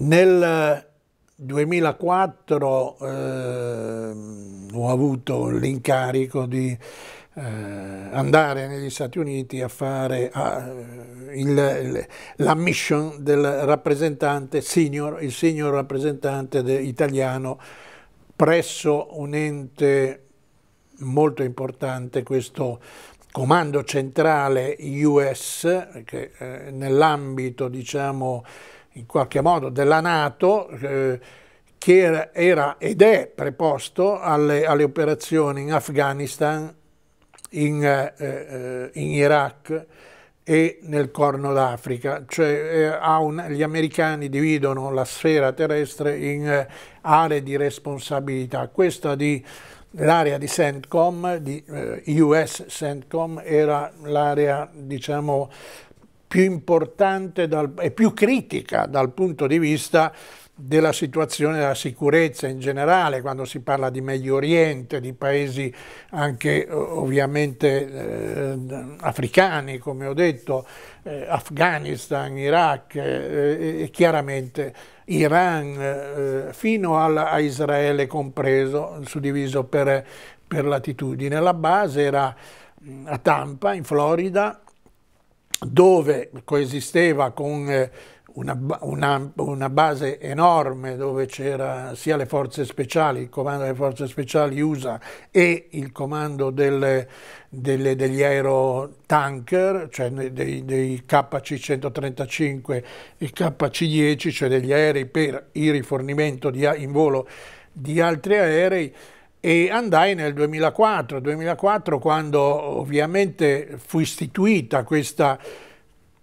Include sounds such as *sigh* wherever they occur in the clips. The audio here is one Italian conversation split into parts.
Nel 2004 eh, ho avuto l'incarico di eh, andare negli Stati Uniti a fare a, il, la mission del rappresentante senior, il senior rappresentante italiano presso un ente molto importante, questo comando centrale US, che eh, nell'ambito diciamo in qualche modo della Nato eh, che era, era, ed è preposto alle, alle operazioni in Afghanistan, in, eh, eh in, Iraq e nel Corno d'Africa, cioè eh, un, gli americani dividono la sfera terrestre in eh, aree di responsabilità. Questa di L'area di CENTCOM, di eh, US CENTCOM, era l'area diciamo, più importante dal, e più critica dal punto di vista della situazione della sicurezza in generale, quando si parla di Medio Oriente, di paesi anche eh, ovviamente eh, africani, come ho detto, eh, Afghanistan, Iraq eh, e chiaramente Iran, eh, fino alla, a Israele compreso, suddiviso per, per latitudine. La base era mm, a Tampa, in Florida, dove coesisteva con eh, una, una, una base enorme dove c'era sia le forze speciali, il comando delle forze speciali USA e il comando delle, delle, degli aerotanker, cioè dei, dei KC-135 e KC-10, cioè degli aerei per il rifornimento di, in volo di altri aerei, e andai nel 2004, 2004 quando ovviamente fu istituita questa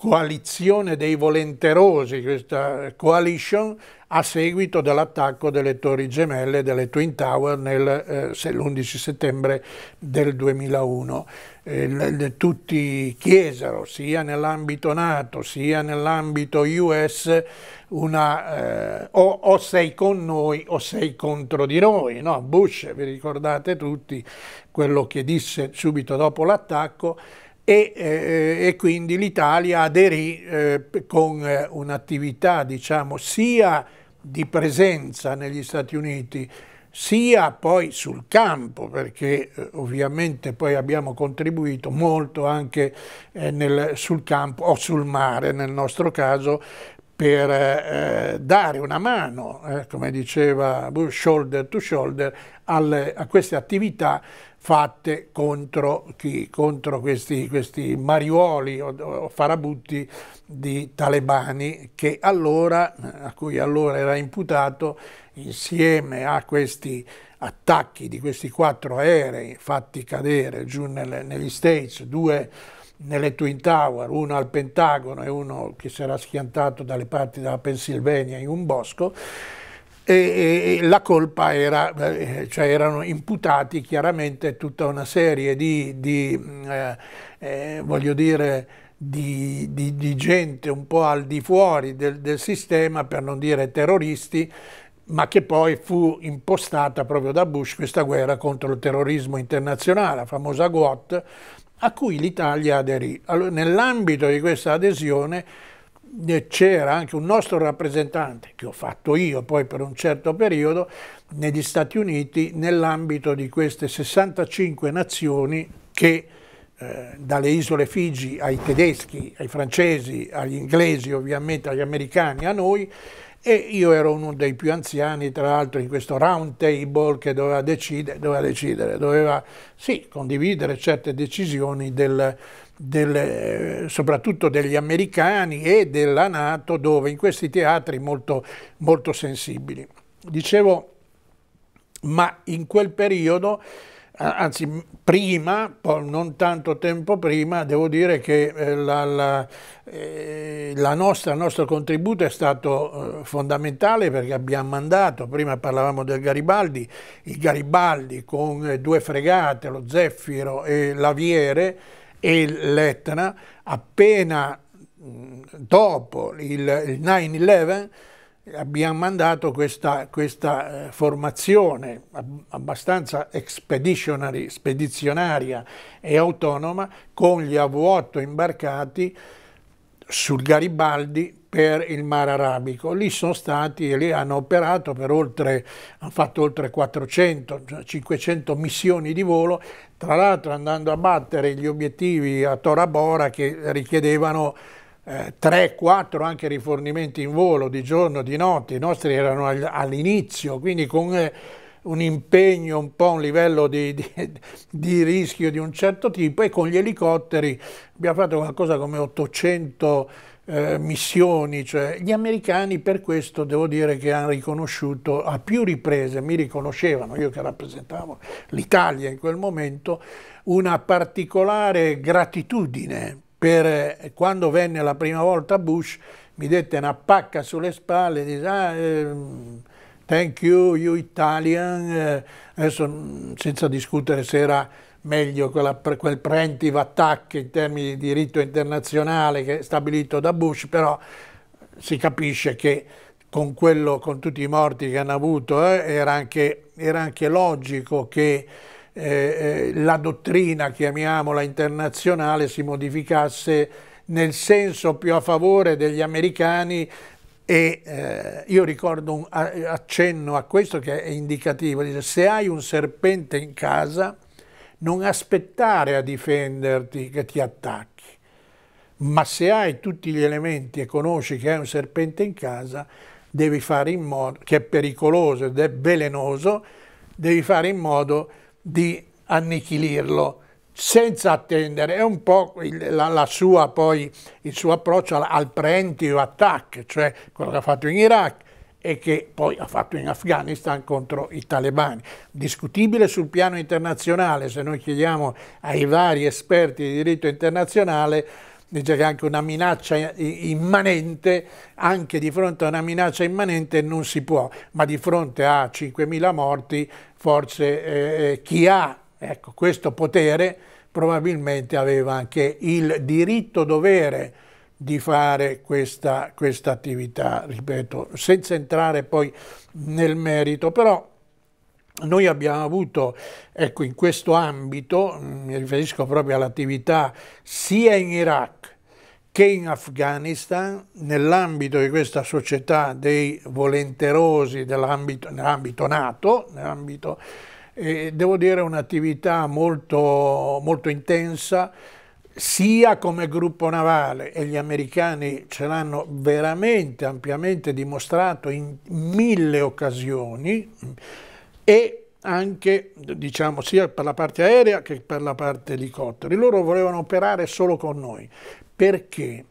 coalizione dei volenterosi, questa coalition, a seguito dell'attacco delle Torri Gemelle e delle Twin Tower eh, l'11 settembre del 2001. Eh, tutti chiesero, sia nell'ambito NATO sia nell'ambito US, una, eh, o, o, sei con noi o sei contro di noi. No? Bush, vi ricordate tutti quello che disse subito dopo l'attacco, e, eh, e quindi l'Italia aderì eh, con eh, un'attività diciamo sia di presenza negli Stati Uniti sia poi sul campo, perché eh, ovviamente poi abbiamo contribuito molto anche eh, nel, sul campo o sul mare nel nostro caso, per eh, dare una mano, eh, come diceva Bush, shoulder to shoulder, alle, a queste attività fatte contro, chi? contro questi, questi mariuoli o, o, farabutti di talebani che allora, a cui allora era imputato insieme a questi attacchi di questi quattro aerei fatti cadere giù nel, negli States, due aerei, nelle Twin Tower, uno al Pentagono e uno che si era schiantato dalle parti della Pennsylvania in un bosco, e, e, la colpa era, eh, cioè erano imputati chiaramente tutta una serie di, di mm, eh, eh, voglio dire, di, di, di, gente un po' al di fuori del, del sistema, per non dire terroristi, ma che poi fu impostata proprio da Bush questa guerra contro il terrorismo internazionale, la famosa GUOT, a cui l'Italia aderì. Allora, nell'ambito di questa adesione eh, c'era anche un nostro rappresentante, che ho fatto io poi per un certo periodo, negli Stati Uniti nell'ambito di queste 65 nazioni che eh, dalle isole Figi ai tedeschi, ai francesi, agli inglesi, ovviamente agli americani, a noi, e io ero uno dei più anziani, tra l'altro, in questo round table che doveva decidere, doveva, decidere, doveva sì, condividere certe decisioni del, del, eh, soprattutto degli americani e della Nato, dove in questi teatri molto, molto sensibili. Dicevo, ma in quel periodo anzi prima, non tanto tempo prima, devo dire che eh, la, la, eh, la nostra, il nostro contributo è stato eh, fondamentale perché abbiamo mandato, prima parlavamo del Garibaldi, il Garibaldi con due fregate, lo Zeffiro e l'Aviere e l'Etna, appena mm, dopo il, il 9-11 abbiamo mandato questa, questa, eh, formazione abbastanza spedizionaria e autonoma con gli AV-8 imbarcati sul Garibaldi per il Mar Arabico. Lì sono stati e lì hanno operato per oltre, hanno fatto oltre 400, 500 cioè missioni di volo, tra l'altro andando a battere gli obiettivi a Tora Bora che richiedevano 3, eh, 4 anche rifornimenti in volo di giorno, di notte, i nostri erano all'inizio, quindi con eh, un impegno, un po' un livello di, di, *laughs* di, rischio di un certo tipo e con gli elicotteri abbiamo fatto qualcosa come 800 eh, missioni, cioè gli americani per questo devo dire che hanno riconosciuto a più riprese, mi riconoscevano, io che rappresentavo l'Italia in quel momento, una particolare gratitudine per, eh, quando venne la prima volta Bush mi dette una pacca sulle spalle, disse ah, eh, thank you, you Italian, eh, adesso mm, senza discutere se era meglio quella, quel preemptive attack in termini di diritto internazionale che è stabilito da Bush, però eh, si capisce che con, quello, con tutti i morti che hanno avuto eh, era, anche, era anche logico che eh, eh, la dottrina, chiamiamola internazionale, si modificasse nel senso più a favore degli americani e eh, io ricordo un accenno a questo che è indicativo, dice se hai un serpente in casa non aspettare a difenderti che ti attacchi, ma se hai tutti gli elementi e conosci che hai un serpente in casa devi fare in modo, che è pericoloso ed è velenoso, devi fare in modo di annichilirlo senza attendere, è un po' il, la, la sua, poi, il suo approccio al, al preemptive attack, cioè quello che ha fatto in Iraq e che poi ha fatto in Afghanistan contro i talebani. Discutibile sul piano internazionale, se noi chiediamo ai vari esperti di diritto internazionale, dice che anche una minaccia immanente, anche di fronte a una minaccia immanente non si può, ma di fronte a 5.000 morti forse eh, eh, chi ha ecco, questo potere probabilmente aveva anche il diritto dovere di fare questa, questa attività, ripeto, senza entrare poi nel merito, però noi abbiamo avuto, ecco, in questo ambito, mm, mi riferisco proprio all'attività sia in Iraq che in Afghanistan, nell'ambito di questa società dei volenterosi nell'ambito NATO, nell'ambito, eh, devo dire un'attività molto, molto intensa, sia come gruppo navale, e gli americani ce l'hanno veramente ampiamente dimostrato in mille occasioni, e anche diciamo, sia per la parte aerea che per la parte elicotteri. Loro volevano operare solo con noi. Perché?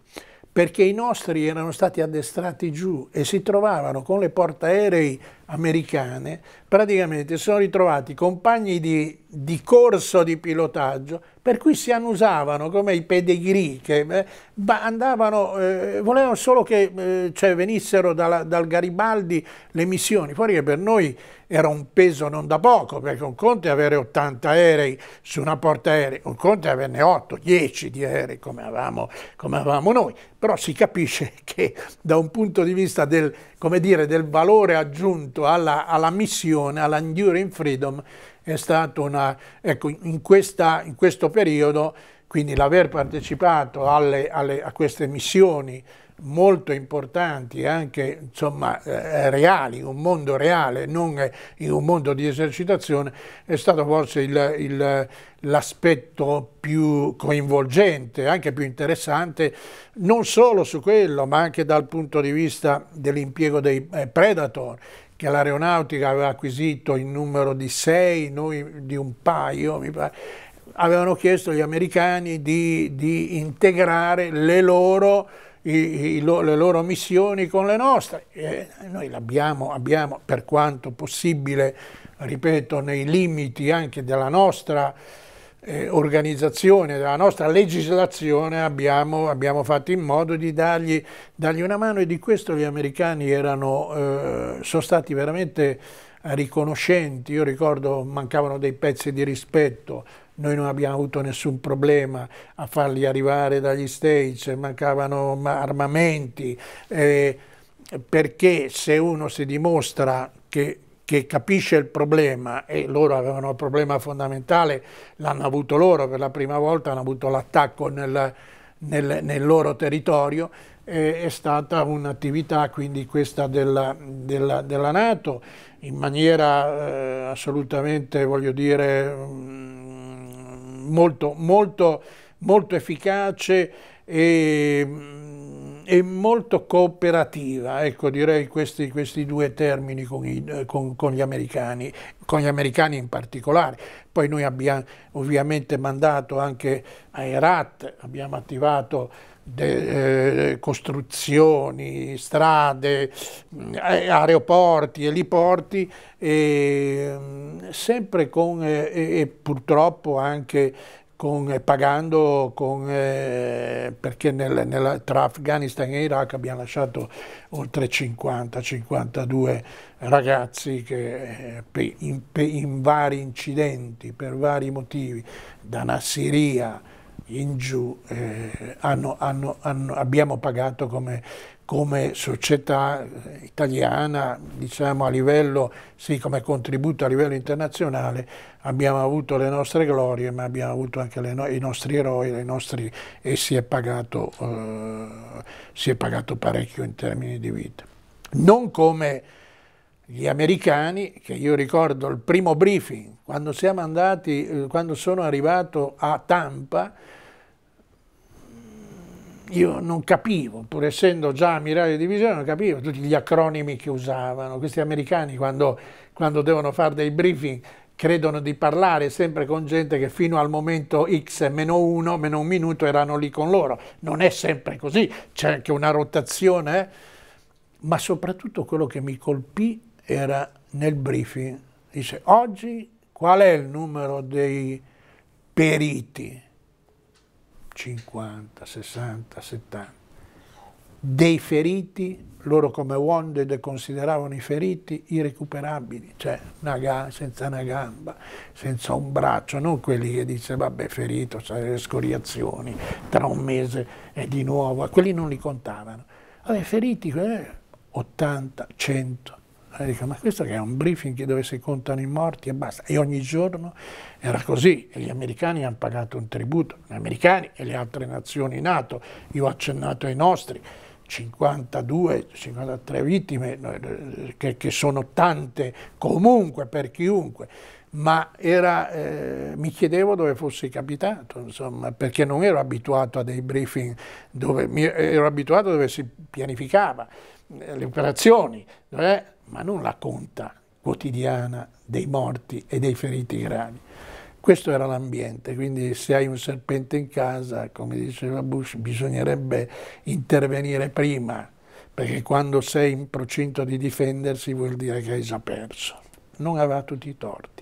Perché i nostri erano stati addestrati giù e si trovavano con le portaerei americane, praticamente si sono ritrovati compagni di, di, corso di pilotaggio, per cui si annusavano come i pedigree, che eh, andavano, eh, volevano solo che eh, cioè, venissero dalla, dal Garibaldi le missioni, fuori che per noi era un peso non da poco, perché un conto è avere 80 aerei su una porta aerei, un conto è averne 8, 10 di aerei come avevamo, come avevamo noi, però si capisce *laughs* che da un punto di vista del, dire, del valore aggiunto rispetto alla, alla missione, all'enduring Freedom, è stato una, ecco, in, questa, in questo periodo, quindi l'aver partecipato alle, alle, a queste missioni molto importanti, anche insomma, eh, reali, un mondo reale, non in un mondo di esercitazione, è stato forse l'aspetto più coinvolgente, anche più interessante, non solo su quello, ma anche dal punto di vista dell'impiego dei eh, Predator che l'Aeronautica aveva acquisito in numero di sei, noi di un paio, mi pare, avevano chiesto agli americani di, di integrare le loro, i, i, le loro, missioni con le nostre. E noi l'abbiamo, abbiamo per quanto possibile, ripeto, nei limiti anche della nostra eh, organizzazione, della nostra legislazione abbiamo, abbiamo fatto in modo di dargli, dargli, una mano e di questo gli americani erano, eh, sono stati veramente riconoscenti, io ricordo mancavano dei pezzi di rispetto, noi non abbiamo avuto nessun problema a farli arrivare dagli States, mancavano armamenti, eh, perché se uno si dimostra che che capisce il problema e loro avevano il problema fondamentale, l'hanno avuto loro per la prima volta, hanno avuto l'attacco nel, nel, nel, loro territorio, eh, è stata un'attività quindi questa della, della, della, Nato in maniera eh, assolutamente, voglio dire, mm, molto, molto, molto efficace e e molto cooperativa, ecco direi questi, questi due termini con, i, con, con, gli americani, con gli americani in particolare. Poi noi abbiamo ovviamente mandato anche a Herat, abbiamo attivato de, eh, costruzioni, strade, eh, aeroporti, eliporti, e, mm, sempre con, e, e purtroppo anche con, eh, pagando con, eh, perché nel, nella, tra Afghanistan e Iraq abbiamo lasciato oltre 50-52 ragazzi che eh, in, in, vari incidenti, per vari motivi, da Nassiria in giù eh, hanno, hanno, hanno, abbiamo pagato come, come, società eh, italiana, diciamo a livello, sì come contributo a livello internazionale, abbiamo avuto le nostre glorie ma abbiamo avuto anche no i nostri eroi nostri, e si è, pagato, eh, si è pagato parecchio in termini di vita. Non come gli americani, che io ricordo il primo briefing, quando siamo andati, eh, quando sono arrivato a Tampa, io non capivo, pur essendo già ammiraglio di divisione, non capivo tutti gli acronimi che usavano. Questi americani quando, quando devono fare dei briefing credono di parlare sempre con gente che fino al momento x meno uno, meno un minuto erano lì con loro. Non è sempre così, c'è anche una rotazione, eh. ma soprattutto quello che mi colpì era nel briefing. Dice, oggi qual è il numero dei periti? 50, 60, 70. Dei feriti, loro come Wounded consideravano i feriti irrecuperabili, cioè una senza una gamba, senza un braccio, non quelli che dice vabbè ferito, c'è le scoriazioni, tra un mese è di nuovo, quelli non li contavano. Vabbè, feriti, eh, 80, 100, allora dico, ma questo che è un briefing dove si contano i morti e basta. E ogni giorno era così. E gli americani hanno pagato un tributo, gli americani e le altre nazioni NATO. Io ho accennato ai nostri. 52, 53 vittime, eh, che, che sono tante comunque per chiunque ma era, eh, mi chiedevo dove fossi capitato, insomma, perché non ero abituato a dei briefing dove ero abituato dove si pianificava le operazioni, eh? ma non la conta quotidiana dei morti e dei feriti gravi. Questo era l'ambiente, quindi se hai un serpente in casa, come diceva Bush, bisognerebbe intervenire prima, perché quando sei in procinto di difendersi vuol dire che hai già perso. Non aveva tutti i torti.